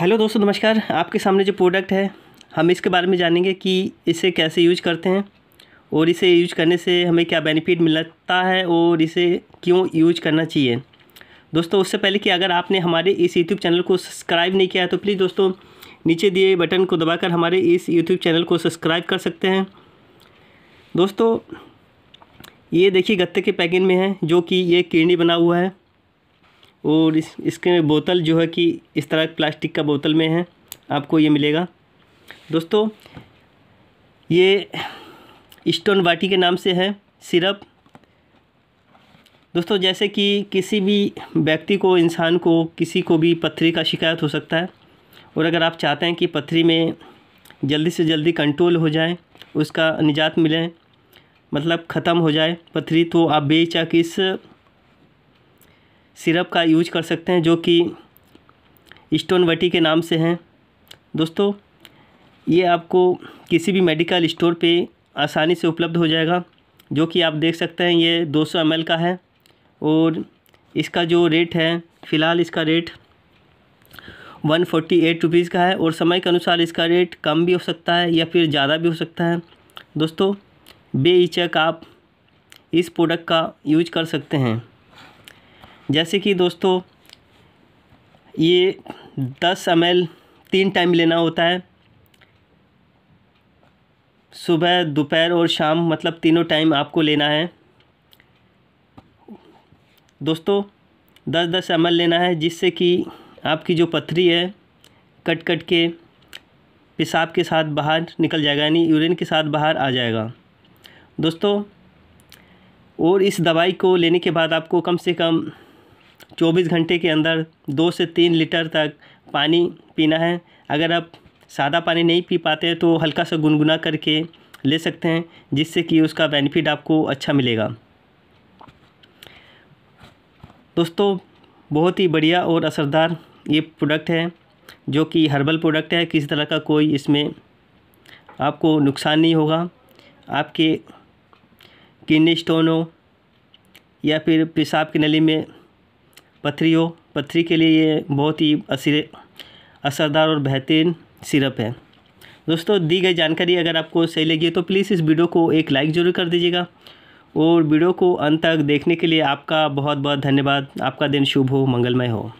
hello दोस्तों नमस्कार आपके सामने जो प्रोडक्ट है हम इसके बारे में जानेंगे कि इसे कैसे यूज करते हैं और इसे यूज करने से हमें क्या बेनिफिट मिलता है और इसे क्यों यूज करना चाहिए दोस्तों उससे पहले कि अगर आपने हमारे इस यूट्यूब चैनल को सब्सक्राइब नहीं किया है तो प्लीज़ दोस्तों नीचे दिए बटन को दबाकर हमारे इस यूट्यूब चैनल को सब्सक्राइब कर सकते हैं दोस्तों ये देखिए गत्ते के पैकिंग में है जो कि ये किरणी बना हुआ है और इस इसके बोतल जो है कि इस तरह प्लास्टिक का बोतल में है आपको ये मिलेगा दोस्तों ये स्टोन वाटी के नाम से है सिरप दोस्तों जैसे कि किसी भी व्यक्ति को इंसान को किसी को भी पत्थरी का शिकायत हो सकता है और अगर आप चाहते हैं कि पथरी में जल्दी से जल्दी कंट्रोल हो जाए उसका निजात मिले मतलब ख़त्म हो जाए पथरी तो आप बेचक इस सिरप का यूज कर सकते हैं जो कि स्टोन वटी के नाम से हैं दोस्तों ये आपको किसी भी मेडिकल स्टोर पे आसानी से उपलब्ध हो जाएगा जो कि आप देख सकते हैं ये 200 सौ का है और इसका जो रेट है फ़िलहाल इसका rate one forty eight rupees का है और समय के अनुसार इसका रेट कम भी हो सकता है या फिर ज़्यादा भी हो सकता है दोस्तों बेहिचक आप इस प्रोडक्ट का यूज कर सकते हैं जैसे कि दोस्तों ये दस एम तीन टाइम लेना होता है सुबह दोपहर और शाम मतलब तीनों टाइम आपको लेना है दोस्तों दस दस एम लेना है जिससे कि आपकी जो पथरी है कट कट के पेशाब के साथ बाहर निकल जाएगा यानी यूरिन के साथ बाहर आ जाएगा दोस्तों और इस दवाई को लेने के बाद आपको कम से कम चौबीस घंटे के अंदर दो से तीन लीटर तक पानी पीना है अगर आप सादा पानी नहीं पी पाते हैं तो हल्का सा गुनगुना करके ले सकते हैं जिससे कि उसका बेनिफिट आपको अच्छा मिलेगा दोस्तों बहुत ही बढ़िया और असरदार ये प्रोडक्ट है जो कि हर्बल प्रोडक्ट है किसी तरह का कोई इसमें आपको नुकसान नहीं होगा आपके किडनी स्टोन हो या फिर पेशाब की नली में पथरी हो पथरी के लिए ये बहुत ही असर असरदार और बेहतरीन सिरप है दोस्तों दी गई जानकारी अगर आपको सही लगी तो प्लीज़ इस वीडियो को एक लाइक ज़रूर कर दीजिएगा और वीडियो को अंत तक देखने के लिए आपका बहुत बहुत धन्यवाद आपका दिन शुभ हो मंगलमय हो